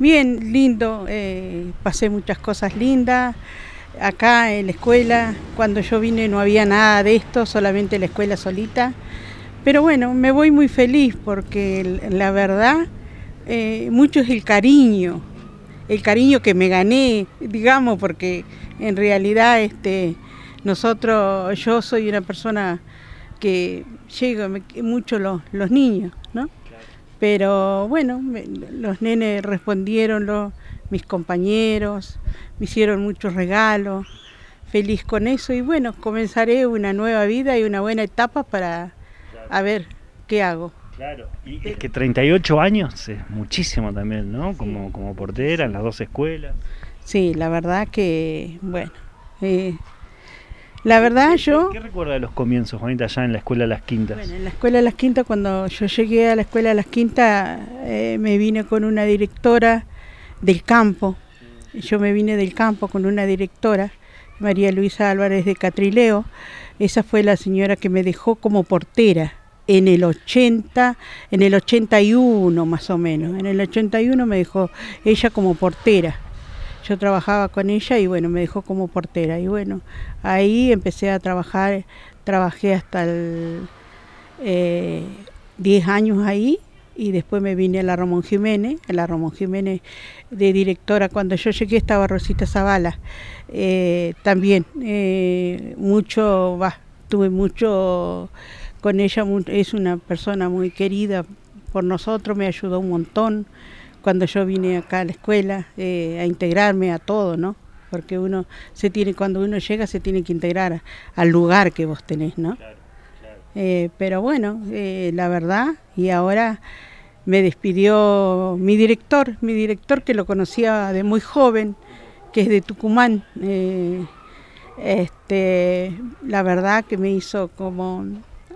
Bien lindo, eh, pasé muchas cosas lindas. Acá en la escuela, cuando yo vine no había nada de esto, solamente la escuela solita. Pero bueno, me voy muy feliz porque la verdad, eh, mucho es el cariño, el cariño que me gané, digamos, porque en realidad este, nosotros, yo soy una persona que llega mucho los, los niños, ¿no? Pero bueno, los nenes respondieron, mis compañeros, me hicieron muchos regalos, feliz con eso y bueno, comenzaré una nueva vida y una buena etapa para ver qué hago. Claro, y es eh, que 38 años es muchísimo también, ¿no? Como, como portera en las dos escuelas. Sí, la verdad que, bueno, eh, la verdad, yo. ¿Qué recuerda de los comienzos, Juanita, allá en la Escuela de las Quintas? Bueno, en la Escuela de las Quintas, cuando yo llegué a la Escuela de las Quintas, eh, me vine con una directora del campo. Yo me vine del campo con una directora, María Luisa Álvarez de Catrileo. Esa fue la señora que me dejó como portera en el 80, en el 81 más o menos. En el 81 me dejó ella como portera yo trabajaba con ella y bueno, me dejó como portera. Y bueno, ahí empecé a trabajar, trabajé hasta el 10 eh, años ahí y después me vine a la Ramón Jiménez, a la Ramón Jiménez de directora. Cuando yo llegué estaba Rosita Zavala, eh, también eh, mucho, tuve mucho con ella, es una persona muy querida por nosotros, me ayudó un montón cuando yo vine acá a la escuela, eh, a integrarme a todo, ¿no? Porque uno se tiene, cuando uno llega se tiene que integrar al lugar que vos tenés, ¿no? Eh, pero bueno, eh, la verdad, y ahora me despidió mi director, mi director que lo conocía de muy joven, que es de Tucumán. este, la verdad que me hizo como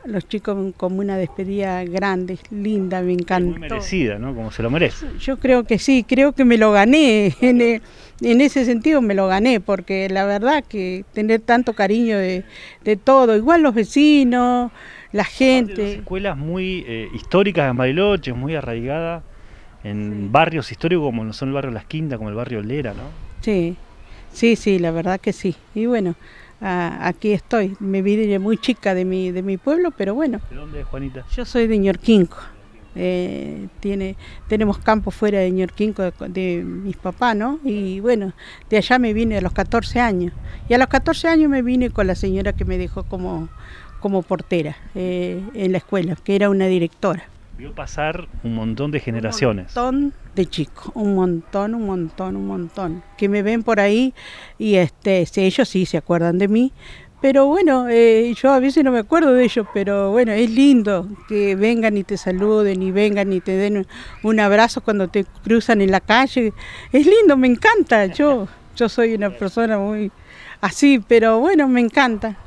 los chicos como una despedida grande, linda, me encanta merecida, ¿no? Como se lo merece. Yo creo que sí, creo que me lo gané. En, ese sentido me lo gané, porque la verdad que tener tanto cariño de, todo, igual los vecinos, la gente. escuelas muy eh, históricas de Mariloche, muy arraigadas en barrios históricos como son el barrio Las Quintas, como el barrio Lera, ¿no? Sí, sí, sí, la verdad que sí. Y bueno aquí estoy. Me vine muy chica de mi, de mi pueblo, pero bueno. ¿De dónde es Juanita? Yo soy de Ñorquinco. Eh, tenemos campo fuera de Ñorquinco de, de, mis papás, ¿no? Y bueno, de allá me vine a los 14 años. Y a los 14 años me vine con la señora que me dejó como, como portera eh, en la escuela, que era una directora. Vio pasar un montón de generaciones. Un montón de chicos, un montón, un montón, un montón. Que me ven por ahí y este, ellos sí se acuerdan de mí, pero bueno, eh, yo a veces no me acuerdo de ellos, pero bueno, es lindo que vengan y te saluden y vengan y te den un abrazo cuando te cruzan en la calle. Es lindo, me encanta. Yo, yo soy una persona muy así, pero bueno, me encanta.